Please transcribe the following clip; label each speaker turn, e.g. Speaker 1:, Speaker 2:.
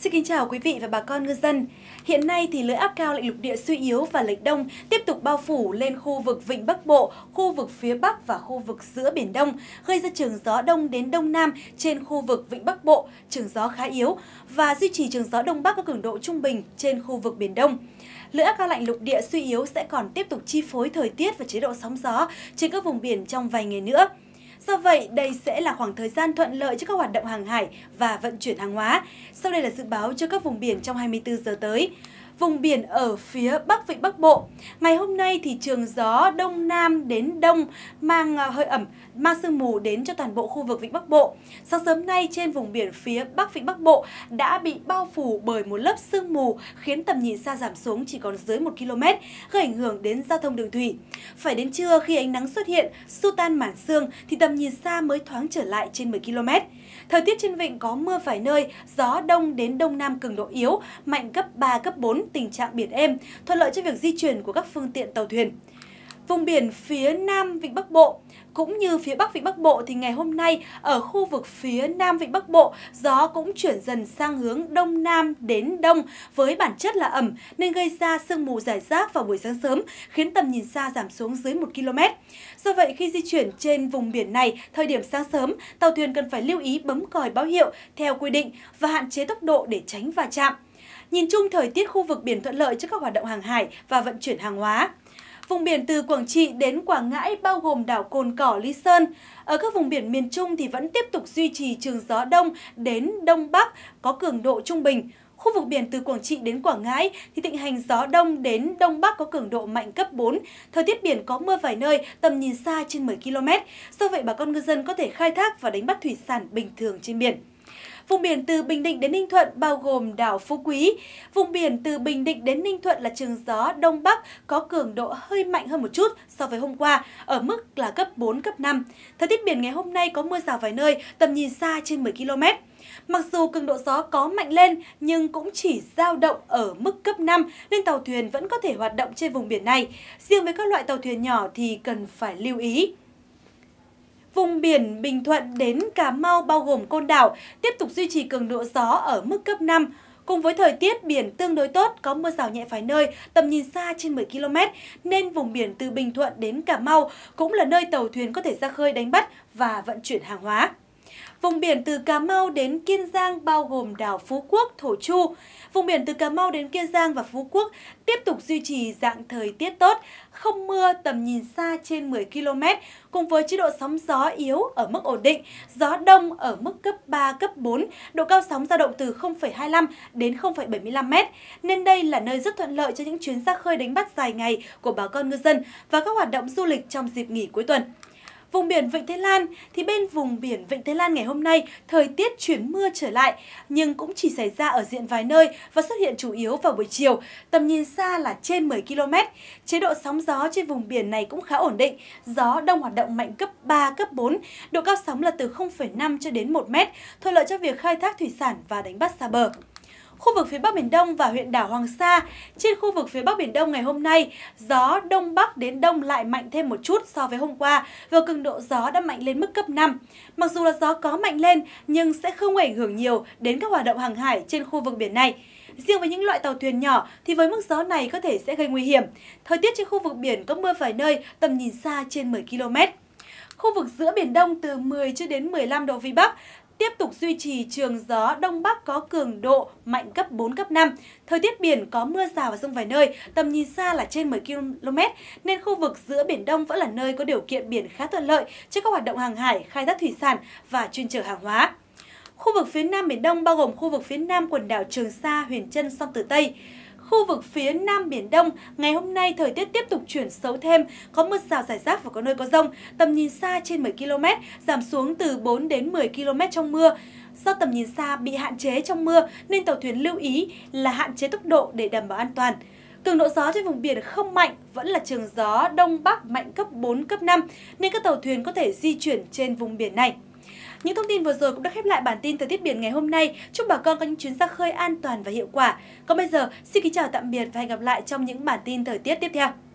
Speaker 1: Xin kính chào quý vị và bà con ngư dân. Hiện nay thì lưỡi áp cao lạnh lục địa suy yếu và lệch đông tiếp tục bao phủ lên khu vực vịnh Bắc Bộ, khu vực phía Bắc và khu vực giữa Biển Đông, gây ra trường gió đông đến Đông Nam trên khu vực vịnh Bắc Bộ, trường gió khá yếu và duy trì trường gió Đông Bắc có cường độ trung bình trên khu vực Biển Đông. Lưỡi áp cao lạnh lục địa suy yếu sẽ còn tiếp tục chi phối thời tiết và chế độ sóng gió trên các vùng biển trong vài ngày nữa. Do vậy, đây sẽ là khoảng thời gian thuận lợi cho các hoạt động hàng hải và vận chuyển hàng hóa. Sau đây là dự báo cho các vùng biển trong 24 giờ tới vùng biển ở phía Bắc Vịnh Bắc Bộ. Ngày hôm nay thì trường gió Đông Nam đến Đông mang ờ, hơi ẩm, mang sương mù đến cho toàn bộ khu vực Vịnh Bắc Bộ. Sáng sớm nay trên vùng biển phía Bắc Vịnh Bắc Bộ đã bị bao phủ bởi một lớp sương mù khiến tầm nhìn xa giảm xuống chỉ còn dưới 1 km, gây ảnh hưởng đến giao thông đường thủy. Phải đến trưa khi ánh nắng xuất hiện, xua tan màn sương thì tầm nhìn xa mới thoáng trở lại trên 10 km. Thời tiết trên vịnh có mưa vài nơi, gió đông đến đông nam cường độ yếu, mạnh cấp 3, cấp 4, tình trạng biển êm, thuận lợi cho việc di chuyển của các phương tiện tàu thuyền. Vùng biển phía nam Vịnh Bắc Bộ, cũng như phía Bắc Vịnh Bắc Bộ thì ngày hôm nay ở khu vực phía Nam Vịnh Bắc Bộ gió cũng chuyển dần sang hướng Đông Nam đến Đông với bản chất là ẩm nên gây ra sương mù rải rác vào buổi sáng sớm khiến tầm nhìn xa giảm xuống dưới 1 km. Do vậy khi di chuyển trên vùng biển này thời điểm sáng sớm tàu thuyền cần phải lưu ý bấm còi báo hiệu theo quy định và hạn chế tốc độ để tránh va chạm. Nhìn chung thời tiết khu vực biển thuận lợi cho các hoạt động hàng hải và vận chuyển hàng hóa. Vùng biển từ Quảng Trị đến Quảng Ngãi bao gồm đảo Cồn Cỏ, Lý Sơn. Ở các vùng biển miền Trung thì vẫn tiếp tục duy trì trường gió đông đến đông bắc có cường độ trung bình. Khu vực biển từ Quảng Trị đến Quảng Ngãi thì thịnh hành gió đông đến đông bắc có cường độ mạnh cấp 4. Thời tiết biển có mưa vài nơi, tầm nhìn xa trên 10 km. Do vậy bà con ngư dân có thể khai thác và đánh bắt thủy sản bình thường trên biển. Vùng biển từ Bình Định đến Ninh Thuận bao gồm đảo Phú Quý. Vùng biển từ Bình Định đến Ninh Thuận là trường gió Đông Bắc có cường độ hơi mạnh hơn một chút so với hôm qua, ở mức là cấp 4, cấp 5. Thời tiết biển ngày hôm nay có mưa rào vài nơi, tầm nhìn xa trên 10 km. Mặc dù cường độ gió có mạnh lên nhưng cũng chỉ dao động ở mức cấp 5 nên tàu thuyền vẫn có thể hoạt động trên vùng biển này. Riêng với các loại tàu thuyền nhỏ thì cần phải lưu ý. Vùng biển Bình Thuận đến Cà Mau bao gồm Côn Đảo tiếp tục duy trì cường độ gió ở mức cấp 5, Cùng với thời tiết biển tương đối tốt, có mưa rào nhẹ vài nơi, tầm nhìn xa trên 10 km, nên vùng biển từ Bình Thuận đến Cà Mau cũng là nơi tàu thuyền có thể ra khơi đánh bắt và vận chuyển hàng hóa. Vùng biển từ Cà Mau đến Kiên Giang bao gồm đảo Phú Quốc, Thổ Chu. Vùng biển từ Cà Mau đến Kiên Giang và Phú Quốc tiếp tục duy trì dạng thời tiết tốt, không mưa, tầm nhìn xa trên 10 km, cùng với chế độ sóng gió yếu ở mức ổn định, gió đông ở mức cấp 3, cấp 4, độ cao sóng dao động từ 0,25 đến 0,75 m, nên đây là nơi rất thuận lợi cho những chuyến ra khơi đánh bắt dài ngày của bà con ngư dân và các hoạt động du lịch trong dịp nghỉ cuối tuần. Vùng biển Vịnh Thái Lan thì bên vùng biển Vịnh Thái Lan ngày hôm nay thời tiết chuyển mưa trở lại nhưng cũng chỉ xảy ra ở diện vài nơi và xuất hiện chủ yếu vào buổi chiều, tầm nhìn xa là trên 10 km. Chế độ sóng gió trên vùng biển này cũng khá ổn định, gió đông hoạt động mạnh cấp 3, cấp 4, độ cao sóng là từ 0,5 cho đến 1 mét, thuận lợi cho việc khai thác thủy sản và đánh bắt xa bờ khu vực phía Bắc Biển Đông và huyện đảo Hoàng Sa. Trên khu vực phía Bắc Biển Đông ngày hôm nay, gió Đông Bắc đến Đông lại mạnh thêm một chút so với hôm qua và cường độ gió đã mạnh lên mức cấp 5. Mặc dù là gió có mạnh lên nhưng sẽ không ảnh hưởng nhiều đến các hoạt động hàng hải trên khu vực biển này. Riêng với những loại tàu thuyền nhỏ thì với mức gió này có thể sẽ gây nguy hiểm. Thời tiết trên khu vực biển có mưa vài nơi, tầm nhìn xa trên 10 km khu vực giữa Biển Đông từ 10 cho đến 15 độ Vĩ Bắc, tiếp tục duy trì trường gió Đông Bắc có cường độ mạnh cấp 4, cấp 5. Thời tiết biển có mưa rào và rông vài nơi, tầm nhìn xa là trên 10 km, nên khu vực giữa Biển Đông vẫn là nơi có điều kiện biển khá thuận lợi cho các hoạt động hàng hải, khai thác thủy sản và chuyên chở hàng hóa. Khu vực phía Nam Biển Đông bao gồm khu vực phía Nam quần đảo Trường Sa, Huyền Trân, Sông Tử Tây. Khu vực phía Nam Biển Đông, ngày hôm nay thời tiết tiếp tục chuyển xấu thêm, có mưa rào rải rác và có nơi có rông, tầm nhìn xa trên 10 km, giảm xuống từ 4 đến 10 km trong mưa. Do tầm nhìn xa bị hạn chế trong mưa nên tàu thuyền lưu ý là hạn chế tốc độ để đảm bảo an toàn. Cường độ gió trên vùng biển không mạnh, vẫn là trường gió Đông Bắc mạnh cấp 4, cấp 5, nên các tàu thuyền có thể di chuyển trên vùng biển này. Những thông tin vừa rồi cũng đã khép lại bản tin thời tiết biển ngày hôm nay. Chúc bà con có những chuyến ra khơi an toàn và hiệu quả. Còn bây giờ, xin kính chào tạm biệt và hẹn gặp lại trong những bản tin thời tiết tiếp theo.